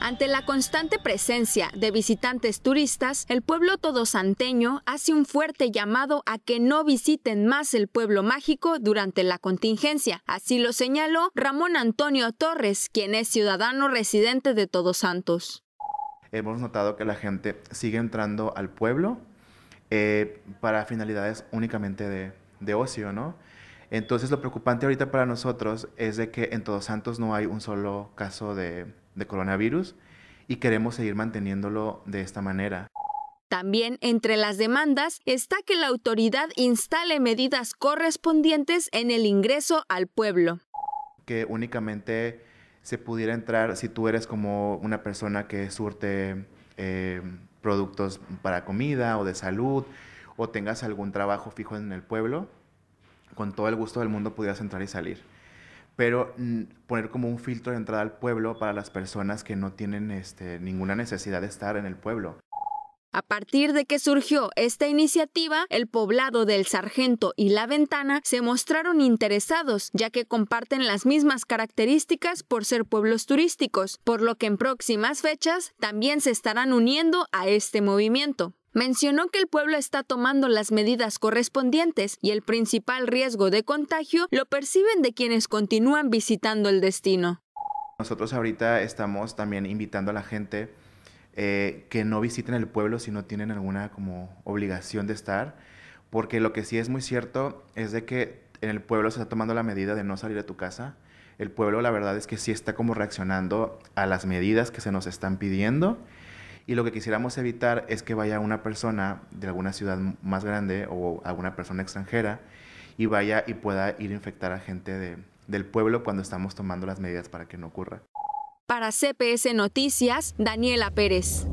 Ante la constante presencia de visitantes turistas, el pueblo todosanteño hace un fuerte llamado a que no visiten más el pueblo mágico durante la contingencia. Así lo señaló Ramón Antonio Torres, quien es ciudadano residente de Todos Santos. Hemos notado que la gente sigue entrando al pueblo eh, para finalidades únicamente de, de ocio, ¿no? Entonces lo preocupante ahorita para nosotros es de que en Todos Santos no hay un solo caso de de coronavirus y queremos seguir manteniéndolo de esta manera. También entre las demandas está que la autoridad instale medidas correspondientes en el ingreso al pueblo. Que únicamente se pudiera entrar si tú eres como una persona que surte eh, productos para comida o de salud o tengas algún trabajo fijo en el pueblo, con todo el gusto del mundo pudieras entrar y salir pero poner como un filtro de entrada al pueblo para las personas que no tienen este, ninguna necesidad de estar en el pueblo. A partir de que surgió esta iniciativa, el poblado del Sargento y La Ventana se mostraron interesados, ya que comparten las mismas características por ser pueblos turísticos, por lo que en próximas fechas también se estarán uniendo a este movimiento. Mencionó que el pueblo está tomando las medidas correspondientes y el principal riesgo de contagio lo perciben de quienes continúan visitando el destino. Nosotros ahorita estamos también invitando a la gente eh, que no visiten el pueblo si no tienen alguna como obligación de estar, porque lo que sí es muy cierto es de que en el pueblo se está tomando la medida de no salir a tu casa. El pueblo la verdad es que sí está como reaccionando a las medidas que se nos están pidiendo. Y lo que quisiéramos evitar es que vaya una persona de alguna ciudad más grande o alguna persona extranjera y vaya y pueda ir a infectar a gente del pueblo cuando estamos tomando las medidas para que no ocurra. Para CPS Noticias, Daniela Pérez.